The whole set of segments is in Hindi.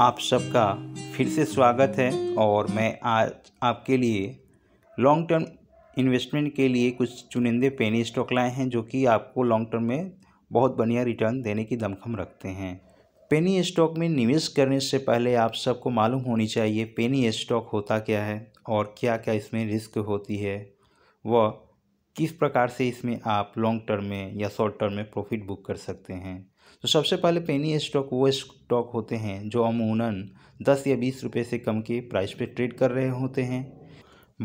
आप सबका फिर से स्वागत है और मैं आज आपके लिए लॉन्ग टर्म इन्वेस्टमेंट के लिए कुछ चुनिंदे पेनी स्टॉक लाए हैं जो कि आपको लॉन्ग टर्म में बहुत बढ़िया रिटर्न देने की दमखम रखते हैं पेनी स्टॉक में निवेश करने से पहले आप सबको मालूम होनी चाहिए पेनी स्टॉक होता क्या है और क्या क्या इसमें रिस्क होती है व किस प्रकार से इसमें आप लॉन्ग टर्म में या शॉर्ट टर्म में प्रॉफिट बुक कर सकते हैं तो सबसे पहले पेनी स्टॉक वो स्टॉक होते हैं जो अमूनन दस या बीस रुपये से कम के प्राइस पे ट्रेड कर रहे होते हैं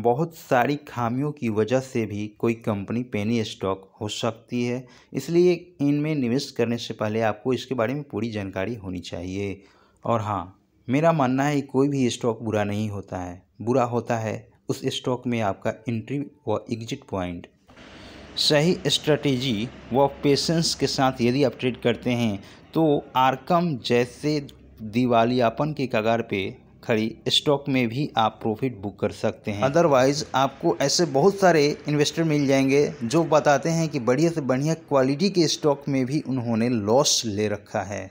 बहुत सारी खामियों की वजह से भी कोई कंपनी पेनी स्टॉक हो सकती है इसलिए इनमें निवेश करने से पहले आपको इसके बारे में पूरी जानकारी होनी चाहिए और हाँ मेरा मानना है कोई भी स्टॉक बुरा नहीं होता है बुरा होता है उस स्टॉक में आपका एंट्री व एग्जिट पॉइंट सही स्ट्रेटेजी व पेशेंस के साथ यदि आप ट्रेड करते हैं तो आरकम जैसे दिवालियापन के कगार पे खड़ी स्टॉक में भी आप प्रॉफिट बुक कर सकते हैं अदरवाइज आपको ऐसे बहुत सारे इन्वेस्टर मिल जाएंगे जो बताते हैं कि बढ़िया से बढ़िया क्वालिटी के स्टॉक में भी उन्होंने लॉस ले रखा है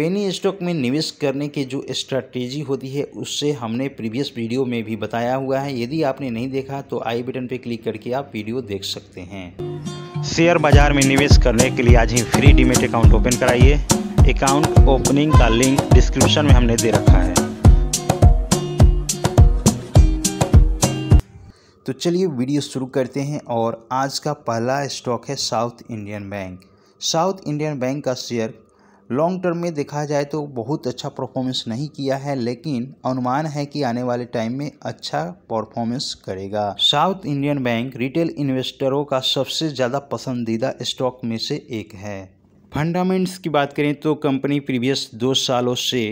पेनी स्टॉक में निवेश करने की जो स्ट्रैटेजी होती है उससे हमने प्रीवियस वीडियो में भी बताया हुआ है यदि आपने नहीं देखा तो आई बटन पर क्लिक करके आप वीडियो देख सकते हैं शेयर बाजार में निवेश करने के लिए आज ही फ्री डीमेट अकाउंट ओपन कराइए अकाउंट ओपनिंग का लिंक डिस्क्रिप्शन में हमने दे रखा है तो चलिए वीडियो शुरू करते हैं और आज का पहला स्टॉक है South Indian Bank South Indian Bank का शेयर लॉन्ग टर्म में देखा जाए तो बहुत अच्छा परफॉर्मेंस नहीं किया है लेकिन अनुमान है कि आने वाले टाइम में अच्छा परफॉर्मेंस करेगा साउथ इंडियन बैंक रिटेल इन्वेस्टरों का सबसे ज़्यादा पसंदीदा स्टॉक में से एक है फंडामेंट्स की बात करें तो कंपनी प्रीवियस दो सालों से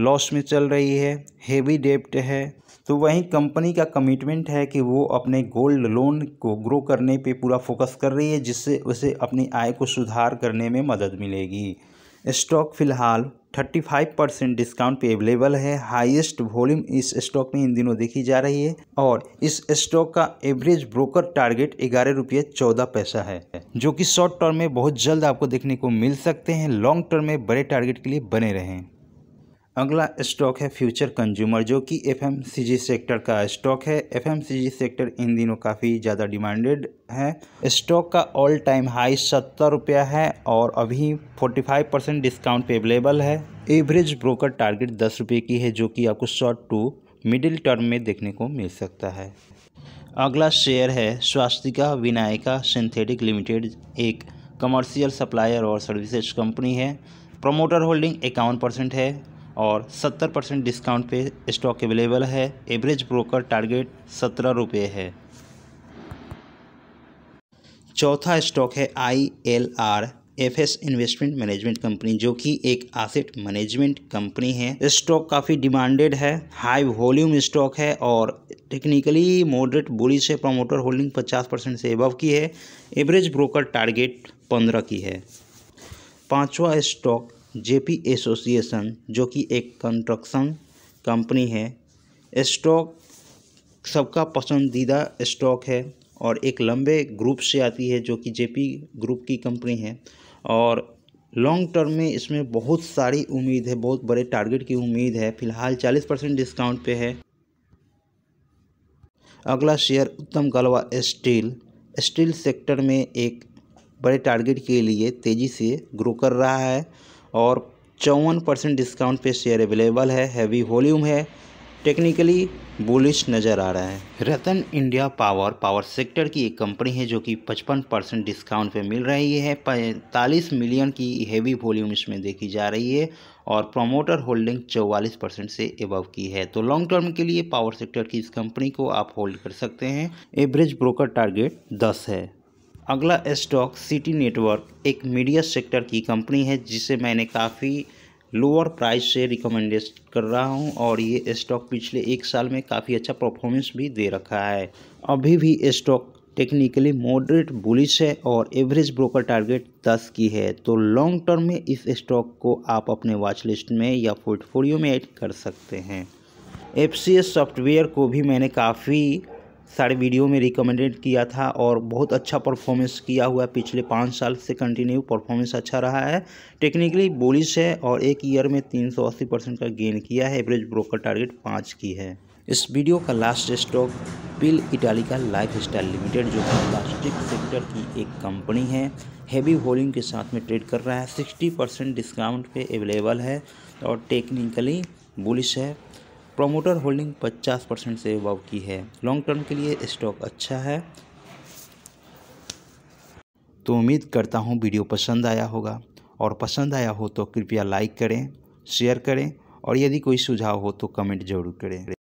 लॉस में चल रही है हेवी डेप्ट है तो वहीं कंपनी का कमिटमेंट है कि वो अपने गोल्ड लोन को ग्रो करने पे पूरा फोकस कर रही है जिससे उसे अपनी आय को सुधार करने में मदद मिलेगी स्टॉक फिलहाल 35 परसेंट डिस्काउंट पे अवेलेबल है हाईएस्ट वॉल्यूम इस स्टॉक में इन दिनों देखी जा रही है और इस स्टॉक का एवरेज ब्रोकर टारगेट ग्यारह रुपये चौदह पैसा है जो कि शॉर्ट टर्म में बहुत जल्द आपको देखने को मिल सकते हैं लॉन्ग टर्म में बड़े टारगेट के लिए बने रहें अगला स्टॉक है फ्यूचर कंज्यूमर जो कि एफएमसीजी सेक्टर का स्टॉक है एफएमसीजी सेक्टर इन दिनों काफ़ी ज़्यादा डिमांडेड है स्टॉक का ऑल टाइम हाई सत्तर रुपया है और अभी 45 परसेंट डिस्काउंट पे अवेलेबल है एवरेज ब्रोकर टारगेट दस रुपये की है जो कि आपको शॉर्ट टू मिडिल टर्म में देखने को मिल सकता है अगला शेयर है स्वास्तिका विनायका सिंथेटिक लिमिटेड एक कमर्शियल सप्लायर और सर्विसेज कंपनी है प्रमोटर होल्डिंग इक्यावन परसेंट है और 70 परसेंट डिस्काउंट पे स्टॉक अवेलेबल है एवरेज ब्रोकर टारगेट सत्रह रुपये है चौथा स्टॉक है I L R F S investment management company जो कि एक आसेट मैनेजमेंट कंपनी है स्टॉक काफ़ी डिमांडेड है हाई वॉल्यूम स्टॉक है और टेक्निकली मॉडरेट बोली से प्रमोटर होल्डिंग 50 परसेंट से एबव की है एवरेज ब्रोकर टारगेट 15 की है पांचवा स्टॉक जेपी एसोसिएशन जो कि एक कंस्ट्रक्शन कंपनी है स्टॉक सबका पसंदीदा स्टॉक है और एक लंबे ग्रुप से आती है जो कि जेपी ग्रुप की कंपनी है और लॉन्ग टर्म में इसमें बहुत सारी उम्मीद है बहुत बड़े टारगेट की उम्मीद है फिलहाल 40 परसेंट डिस्काउंट पे है अगला शेयर उत्तम गलवा स्टील स्टील सेक्टर में एक बड़े टारगेट के लिए तेज़ी से ग्रो कर रहा है और चौवन परसेंट डिस्काउंट पे शेयर अवेलेबल है हैवी वॉल्यूम है टेक्निकली बुलिश नज़र आ रहा है Ratan India power power sector की एक कंपनी है जो कि 55 परसेंट डिस्काउंट पे मिल रही है 45 मिलियन की हैवी वॉल्यूम इसमें देखी जा रही है और प्रमोटर होल्डिंग 44 परसेंट से एबव की है तो लॉन्ग टर्म के लिए पावर सेक्टर की इस कंपनी को आप होल्ड कर सकते हैं एवरेज ब्रोकर टारगेट दस है अगला स्टॉक सिटी नेटवर्क एक मीडिया सेक्टर की कंपनी है जिसे मैंने काफ़ी लोअर प्राइस से रिकमेंडेड कर रहा हूं और ये स्टॉक पिछले एक साल में काफ़ी अच्छा परफॉर्मेंस भी दे रखा है अभी भी स्टॉक टेक्निकली मॉडरेट बुलिश है और एवरेज ब्रोकर टारगेट 10 की है तो लॉन्ग टर्म में इस स्टॉक को आप अपने वॉच लिस्ट में या पोर्टफोलियो में ऐड कर सकते हैं एफ सॉफ्टवेयर को भी मैंने काफ़ी सारे वीडियो में रिकमेंडेड किया था और बहुत अच्छा परफॉर्मेंस किया हुआ है पिछले पाँच साल से कंटिन्यू परफॉर्मेंस अच्छा रहा है टेक्निकली बोलिश है और एक ईयर में 380 परसेंट का गेन किया है एवरेज ब्रोकर टारगेट पाँच की है इस वीडियो का last stock PIL Italica Lifestyle Limited जो कि प्लास्टिक सेक्टर की एक कंपनी है हैवी होल्डिंग के साथ में ट्रेड कर रहा है सिक्सटी परसेंट डिस्काउंट पे अवेलेबल है और टेक्निकली बुलिश है प्रोमोटर होल्डिंग 50 परसेंट से अबव की है लॉन्ग टर्म के लिए स्टॉक अच्छा है तो उम्मीद करता हूँ वीडियो पसंद आया होगा और पसंद आया हो तो कृपया लाइक करें शेयर करें और यदि कोई सुझाव हो तो कमेंट जरूर करें